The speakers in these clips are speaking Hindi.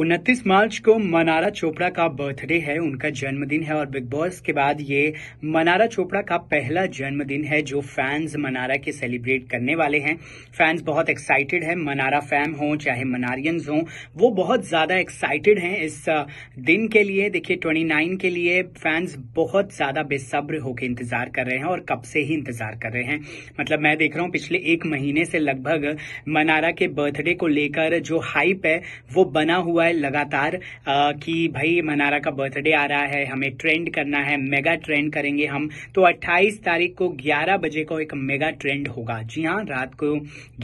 उनतीस मार्च को मनारा चोपड़ा का बर्थडे है उनका जन्मदिन है और बिग बॉस के बाद ये मनारा चोपड़ा का पहला जन्मदिन है जो फैंस मनारा के सेलिब्रेट करने वाले हैं फैंस बहुत एक्साइटेड हैं मनारा फैम हो चाहे मनारियंस हों वो बहुत ज़्यादा एक्साइटेड हैं इस दिन के लिए देखिए 29 के लिए फैंस बहुत ज़्यादा बेसब्र होकर इंतज़ार कर रहे हैं और कब से ही इंतज़ार कर रहे हैं मतलब मैं देख रहा हूँ पिछले एक महीने से लगभग मनारा के बर्थडे को लेकर जो हाइप है वो बना हुआ हुआ है लगातार कि भाई मनारा का बर्थडे आ रहा है हमें ट्रेंड करना है मेगा ट्रेंड करेंगे हम तो 28 तारीख को 11 बजे को एक मेगा ट्रेंड होगा जी हाँ रात को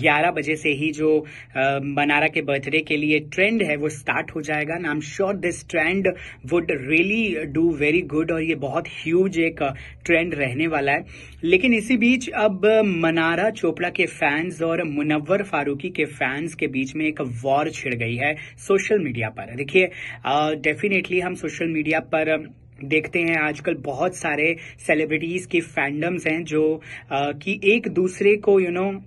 11 बजे से ही जो मनारा के बर्थडे के लिए ट्रेंड है वो स्टार्ट हो जाएगा and I am sure this trend would really do very good और ये बहुत ह्यूज एक ट्रेंड रहने वाला है लेकिन इसी बीच अब मनारा चोपड़ा के फैंस और मुनवर फारूकी के फैंस के बीच में एक वॉर छिड़ गई है सोशल मीडिया पर देखिए डेफिनेटली हम सोशल मीडिया पर देखते हैं आजकल बहुत सारे सेलिब्रिटीज़ के फैंडम्स हैं जो आ, कि एक दूसरे को you you know know,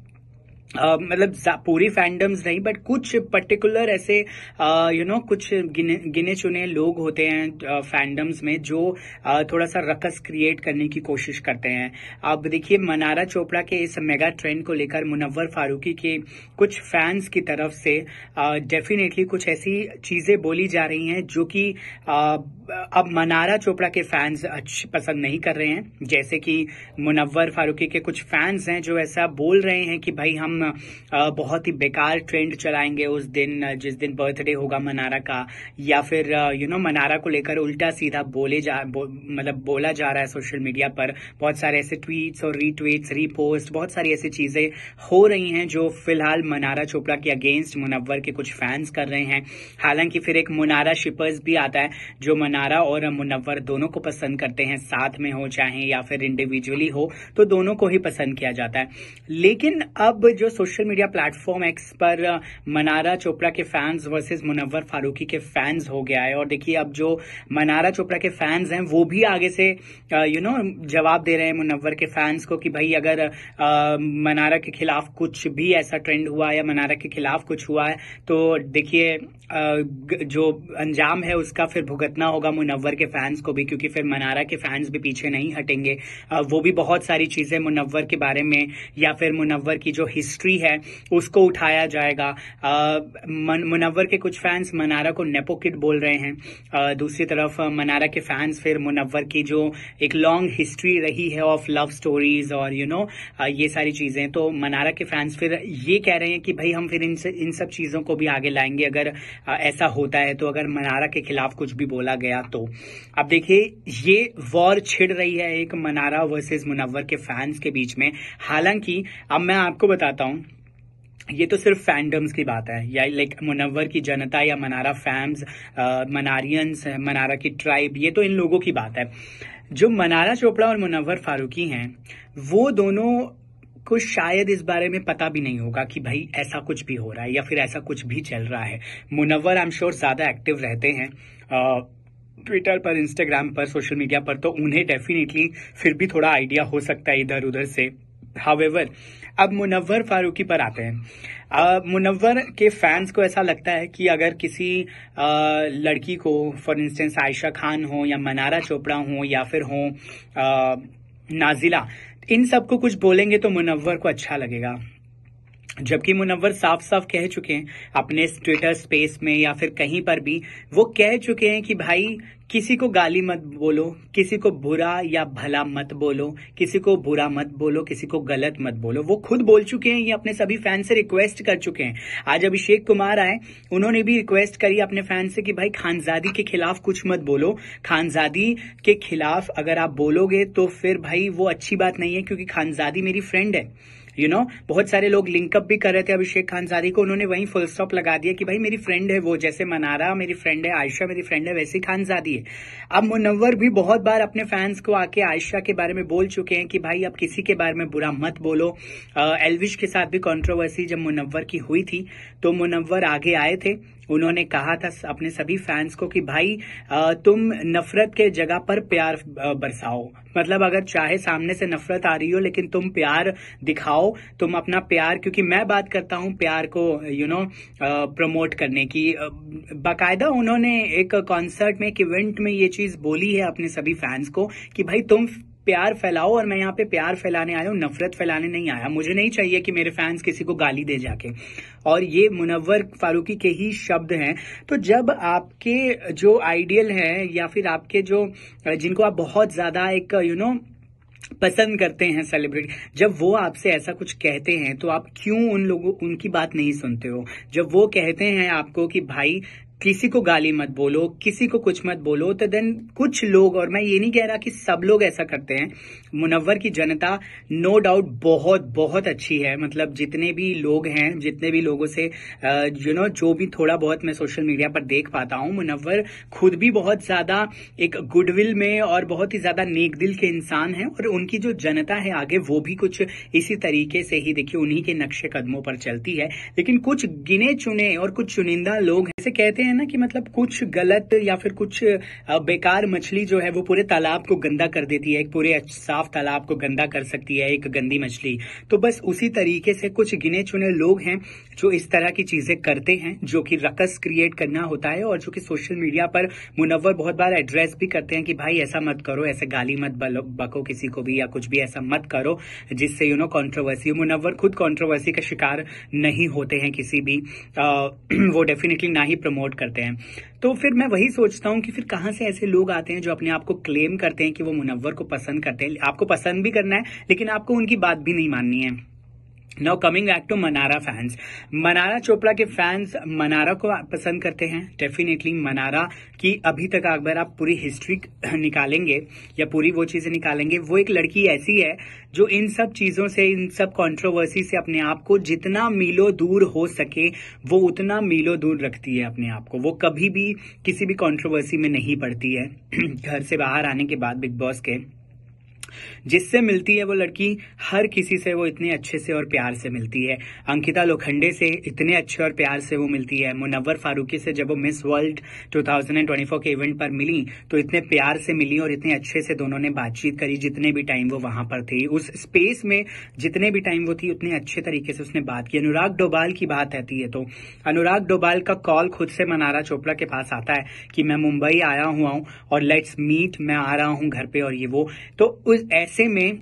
Uh, मतलब पूरी फैंडम्स नहीं बट कुछ पर्टिकुलर ऐसे you uh, know you know, कुछ गिने, गिने चुने लोग होते हैं फैंडम्स uh, में जो थोड़ा सा रकस क्रिएट करने की कोशिश करते हैं अब देखिए मनारा चोपड़ा के इस मेगा ट्रेंड को लेकर मुनव्वर फारूकी के कुछ फैंस की तरफ से डेफिनेटली कुछ ऐसी चीजें बोली जा रही हैं जो कि अब मनारा चोपड़ा के फैंस पसंद नहीं कर रहे हैं जैसे कि मुनव्वर फारूकी के कुछ फैंस हैं जो ऐसा बोल रहे हैं कि भाई हम बहुत ही बेकार ट्रेंड चलाएंगे उस दिन जिस दिन बर्थडे होगा मनारा का या फिर यू नो मनारा को लेकर उल्टा सीधा बोले जा बो, मतलब बोला जा रहा है सोशल मीडिया पर बहुत सारे ऐसे ट्वीट्स और रीट्वीट्स रीपोस्ट बहुत सारी ऐसी चीज़ें हो रही हैं जो फिलहाल मनारा चोपड़ा के अगेंस्ट मुनव्वर के कुछ फैंस कर रहे हैं हालांकि फिर एक मुनारा शिपर्स भी आता है जो मनारा और मुनव्वर दोनों को पसंद करते हैं साथ में हो चाहे या फिर इंडिविजुअली हो तो दोनों को ही पसंद किया जाता है लेकिन अब जो सोशल मीडिया प्लेटफॉर्म एक्स पर मनारा uh, चोपड़ा के फैंस वर्सेस मुनव्वर फारूकी के फैंस हो गया है और देखिए अब जो मनारा चोपड़ा के फैंस हैं वो भी आगे से यू uh, नो जवाब दे रहे हैं मुनव्वर के फैंस को कि भाई अगर आ, uh, मनारा के खिलाफ कुछ भी ऐसा ट्रेंड हुआ है या मनारा के खिलाफ कुछ हुआ है तो देखिए जो अंजाम है उसका फिर भुगतना होगा मुनव्वर के फैंस को भी क्योंकि फिर मनारा के फैंस भी पीछे नहीं हटेंगे वो भी बहुत सारी चीजें मुनव्वर के बारे में या फिर मुनव्वर की जो हिस्ट्री हिस्ट्री है उसको उठाया जाएगा मन, के कुछ फैंस मनारा को नेपो बोल रहे हैं दूसरी तरफ मनारा के फैंस फिर मुनवर की जो एक लॉन्ग हिस्ट्री रही है ऑफ लव स्टोरीज और यू you नो know, ये सारी चीज़ें तो मनारा के फैंस फिर ये कह रहे हैं कि भाई हम फिर इन इन सब चीज़ों को भी आगे लाएंगे अगर ऐसा होता है तो अगर मनारा के खिलाफ कुछ भी बोला गया तो अब देखिए ये वॉर छिड़ रही है एक मनारा वर्सेज मुनवर के फैंस के बीच में हालांकि अब मैं आपको बताता बताता हूँ ये तो सिर्फ फैंडम्स की बात है या लाइक मुनवर की जनता या मनारा फैम्स मनारियंस मनारा की ट्राइब ये तो इन लोगों की बात है जो मनारा चोपड़ा और मुनवर फारूकी हैं वो दोनों को शायद इस बारे में पता भी नहीं होगा कि भाई ऐसा कुछ भी हो रहा है या फिर ऐसा कुछ भी चल रहा है मुनवर आई एम श्योर ज़्यादा एक्टिव रहते हैं ट्विटर पर इंस्टाग्राम पर सोशल मीडिया पर तो उन्हें डेफिनेटली फिर भी थोड़ा आइडिया हो सकता है इधर उधर से हावेवर अब मुनव्वर फारूकी पर आते हैं मुनव्वर के फैंस को ऐसा लगता है कि अगर किसी आ, लड़की को फॉर इंस्टेंस आयशा खान हो या मनारा चोपड़ा हो या फिर हो आ, नाजिला इन सबको कुछ बोलेंगे तो मुनव्वर को अच्छा लगेगा जबकि मुनव्वर साफ साफ कह चुके हैं अपने ट्विटर स्पेस में या फिर कहीं पर भी वो कह चुके हैं कि भाई किसी को गाली मत बोलो किसी को बुरा या भला मत बोलो किसी को बुरा मत बोलो किसी को गलत मत बोलो वो खुद बोल चुके हैं ये अपने सभी फैन से रिक्वेस्ट कर चुके हैं आज अभिषेक कुमार आए उन्होंने भी रिक्वेस्ट करी अपने फैन से कि भाई खानजादी के खिलाफ कुछ मत बोलो खानजादी के खिलाफ अगर आप बोलोगे तो फिर भाई वो अच्छी बात नहीं है क्योंकि खानजादी मेरी फ्रेंड है यू you नो know, बहुत सारे लोग लिंकअप भी कर रहे थे अभिषेक खानसारी को उन्होंने वहीं फुल स्टॉप लगा दिया कि भाई मेरी फ्रेंड है वो जैसे मनारा मेरी फ्रेंड है आयशा मेरी फ्रेंड है वैसी खानसादी है अब मुनवर भी बहुत बार अपने फैंस को आके आयशा के बारे में बोल चुके हैं कि भाई अब किसी के बारे में बुरा मत बोलो एलविश के साथ भी कॉन्ट्रोवर्सी जब मुनव्वर की हुई थी तो मुनवर आगे आए थे उन्होंने कहा था अपने सभी फैंस को कि भाई तुम नफरत के जगह पर प्यार बरसाओ मतलब अगर चाहे सामने से नफरत आ रही हो लेकिन तुम प्यार दिखाओ तुम अपना प्यार क्योंकि मैं बात करता हूं प्यार को यू नो प्रमोट करने की बाकायदा उन्होंने एक कॉन्सर्ट में एक इवेंट में ये चीज बोली है अपने सभी फैंस को कि भाई तुम प्यार फैलाओ और मैं यहाँ पे प्यार फैलाने आया हूँ नफरत फैलाने नहीं आया मुझे नहीं चाहिए कि मेरे फैंस किसी को गाली दे जाके और ये मुनवर फारूकी के ही शब्द हैं तो जब आपके जो आइडियल हैं या फिर आपके जो जिनको आप बहुत ज्यादा एक यू you नो know, पसंद करते हैं सेलिब्रिटी जब वो आपसे ऐसा कुछ कहते हैं तो आप क्यों उन लोगों उनकी बात नहीं सुनते हो जब वो कहते हैं आपको कि भाई किसी को गाली मत बोलो किसी को कुछ मत बोलो तो देन कुछ लोग और मैं ये नहीं कह रहा कि सब लोग ऐसा करते हैं मुनव्वर की जनता नो डाउट बहुत बहुत अच्छी है मतलब जितने भी लोग हैं जितने भी लोगों से यू नो जो भी थोड़ा बहुत मैं सोशल मीडिया पर देख पाता हूँ मुनव्वर खुद भी बहुत ज़्यादा एक गुडविल में और बहुत ही ज़्यादा नेक दिल के इंसान है और उनकी जो जनता है आगे वो भी कुछ इसी तरीके से ही देखिए उन्हीं के नक्शे कदमों पर चलती है लेकिन कुछ गिने चुने और कुछ चुनिंदा लोग ऐसे कहते हैं हैं ना कि मतलब कुछ गलत या फिर कुछ बेकार मछली जो है वो पूरे तालाब को गंदा कर देती है एक पूरे साफ तालाब को गंदा कर सकती है एक गंदी मछली तो बस उसी तरीके से कुछ गिने चुने लोग हैं जो इस तरह की चीजें करते हैं जो कि रकस क्रिएट करना होता है और जो कि सोशल मीडिया पर मुनवर बहुत बार एड्रेस भी करते हैं कि भाई ऐसा मत करो ऐसे गाली मत बको किसी को भी या कुछ भी ऐसा मत करो जिससे यू नो कॉन्ट्रोवर्सी मुनवर खुद कॉन्ट्रोवर्सी का शिकार नहीं होते हैं किसी भी आ, वो डेफिनेटली ना ही प्रमोट करते हैं तो फिर मैं वही सोचता हूँ कि फिर कहाँ से ऐसे लोग आते हैं जो अपने आप को क्लेम करते हैं कि वो मुनव्वर को पसंद करते हैं आपको पसंद भी करना है लेकिन आपको उनकी बात भी नहीं माननी है now coming back to Mannara fans Mannara Chopra के फैंस मनारा को पसंद करते हैं डेफिनेटली मनारा की अभी तक अगर आप पूरी हिस्ट्री निकालेंगे या पूरी वो चीजें निकालेंगे वो एक लड़की ऐसी है जो इन सब चीजों से इन सब कंट्रोवर्सी से अपने आप को जितना मीलों दूर हो सके वो उतना मीलों दूर रखती है अपने आप को वो कभी भी किसी भी कॉन्ट्रोवर्सी में नहीं पड़ती है घर से बाहर आने के बाद बिग बॉस के जिससे मिलती है वो लड़की हर किसी से वो इतने अच्छे से और प्यार से मिलती है अंकिता लोखंडे से इतने अच्छे और प्यार से वो मिलती है मुनव्वर फारूकी से जब वो मिस वर्ल्ड 2024 के इवेंट पर मिली तो इतने प्यार से मिली और इतने अच्छे से दोनों ने बातचीत करी जितने भी टाइम वो वहां पर थी उस स्पेस में जितने भी टाइम वो थी उतने अच्छे तरीके से उसने बात की अनुराग डोबाल की बात रहती है तो अनुराग डोबाल का कॉल खुद से मनारा चोपड़ा के पास आता है कि मैं मुंबई आया हुआ हूँ और लेट्स मीट मैं आ रहा हूँ घर पे और ये वो तो उस ऐसे में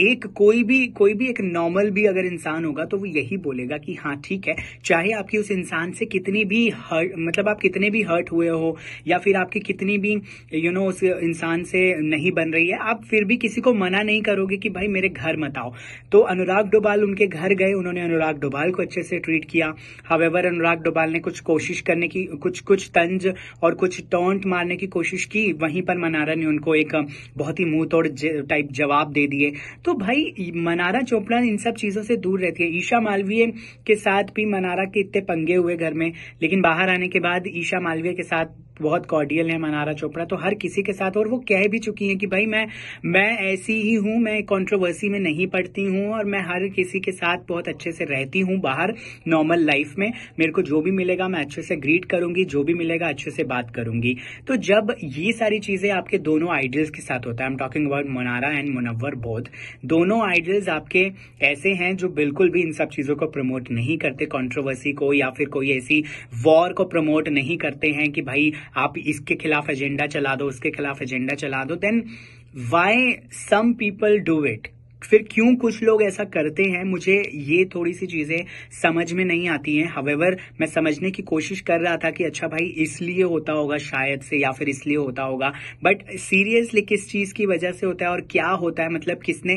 एक कोई भी कोई भी एक नॉर्मल भी अगर इंसान होगा तो वो यही बोलेगा कि हाँ ठीक है चाहे आपकी उस इंसान से कितनी भी हर्ट मतलब आप कितने भी हर्ट हुए हो या फिर आपकी कितनी भी यू you नो know, उस इंसान से नहीं बन रही है आप फिर भी किसी को मना नहीं करोगे कि भाई मेरे घर मत आओ तो अनुराग डोभाल उनके घर गए उन्होंने अनुराग डोभाल को अच्छे से ट्रीट किया हवेवर अनुराग डोभाल ने कुछ कोशिश करने की कुछ कुछ तंज और कुछ टोंट मारने की कोशिश की वहीं पर मनारा ने उनको एक बहुत ही मुंह तोड़ टाइप जवाब दे दिए तो भाई मनारा चोपड़ा इन सब चीजों से दूर रहती है ईशा मालवीय के साथ भी मनारा के इतने पंगे हुए घर में लेकिन बाहर आने के बाद ईशा मालवीय के साथ बहुत कॉर्डियल है मनारा चोपड़ा तो हर किसी के साथ और वो कह भी चुकी हैं कि भाई मैं मैं ऐसी ही हूँ मैं कंट्रोवर्सी में नहीं पढ़ती हूँ और मैं हर किसी के साथ बहुत अच्छे से रहती हूँ बाहर नॉर्मल लाइफ में मेरे को जो भी मिलेगा मैं अच्छे से ग्रीट करूंगी जो भी मिलेगा अच्छे से बात करूंगी तो जब ये सारी चीजें आपके दोनों आइडियल्स के साथ होता है I am talking about Mannara and Munawar both दोनों आइडियल्स आपके ऐसे हैं जो बिल्कुल भी इन सब चीजों को प्रमोट नहीं करते कॉन्ट्रोवर्सी को या फिर कोई ऐसी वॉर को प्रमोट नहीं करते हैं कि भाई आप इसके खिलाफ एजेंडा चला दो उसके खिलाफ एजेंडा चला दो then why some people do it फिर क्यों कुछ लोग ऐसा करते हैं मुझे ये थोड़ी सी चीजें समझ में नहीं आती हैं हवेवर मैं समझने की कोशिश कर रहा था कि अच्छा भाई इसलिए होता होगा शायद से या फिर इसलिए होता होगा बट सीरियसली किस चीज की वजह से होता है और क्या होता है मतलब किसने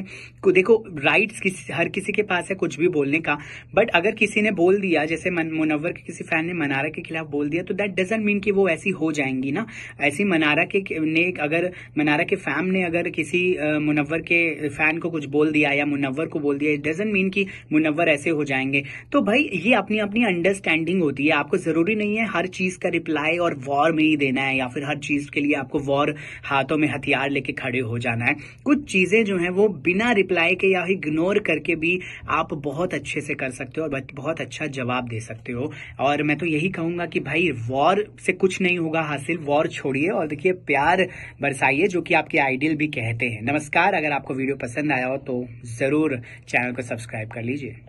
देखो राइट्स किस, हर किसी के पास है कुछ भी बोलने का बट अगर किसी ने बोल दिया जैसे मुनवर के किसी फैन ने मनारा के खिलाफ बोल दिया तो दैट डजेंट मीन की वो ऐसी हो जाएंगी ना ऐसी मनारा के ने अगर मनारा के फैम ने अगर किसी मुनवर के फैन को कुछ बोल दिया या मुनवर को बोल दिया इट डजेंट मीन कि मुनवर ऐसे हो जाएंगे तो भाई ये अपनी अपनी अंडरस्टैंडिंग होती है आपको जरूरी नहीं है हर चीज का रिप्लाई और वॉर में ही देना है या फिर हर चीज के लिए आपको वॉर हाथों में हथियार लेके खड़े हो जाना है कुछ चीजें जो है वो बिना रिप्लाई के या इग्नोर करके भी आप बहुत अच्छे से कर सकते हो और बहुत अच्छा जवाब दे सकते हो और मैं तो यही कहूंगा कि भाई वॉर से कुछ नहीं होगा हासिल वॉर छोड़िए और देखिए प्यार बरसाइए जो कि आपके आइडियल भी कहते हैं नमस्कार अगर आपको वीडियो पसंद आया हो तो ज़रूर चैनल को सब्सक्राइब कर लीजिए